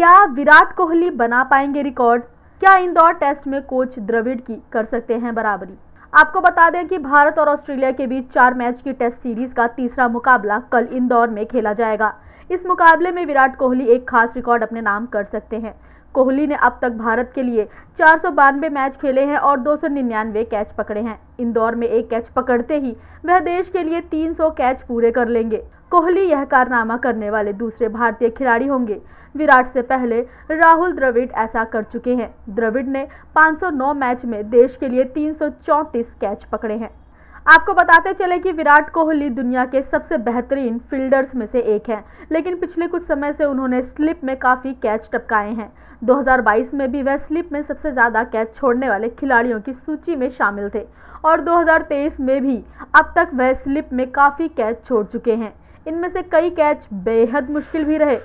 क्या विराट कोहली बना पाएंगे रिकॉर्ड क्या इंदौर टेस्ट में कोच द्रविड की कर सकते हैं बराबरी आपको बता दें कि भारत और ऑस्ट्रेलिया के बीच चार मैच की टेस्ट सीरीज का तीसरा मुकाबला कल इंदौर में खेला जाएगा इस मुकाबले में विराट कोहली एक खास रिकॉर्ड अपने नाम कर सकते हैं कोहली ने अब तक भारत के लिए चार मैच खेले हैं और दो कैच पकड़े हैं इंदौर में एक कैच पकड़ते ही वह देश के लिए 300 कैच पूरे कर लेंगे कोहली यह कारनामा करने वाले दूसरे भारतीय खिलाड़ी होंगे विराट से पहले राहुल द्रविड़ ऐसा कर चुके हैं द्रविड़ ने 509 मैच में देश के लिए तीन कैच पकड़े हैं आपको बताते चले कि विराट कोहली दुनिया के सबसे बेहतरीन फील्डर्स में से एक हैं लेकिन पिछले कुछ समय से उन्होंने स्लिप में काफ़ी कैच टपकाए हैं 2022 में भी वह स्लिप में सबसे ज़्यादा कैच छोड़ने वाले खिलाड़ियों की सूची में शामिल थे और 2023 में भी अब तक वह स्लिप में काफ़ी कैच छोड़ चुके हैं इनमें से कई कैच बेहद मुश्किल भी रहे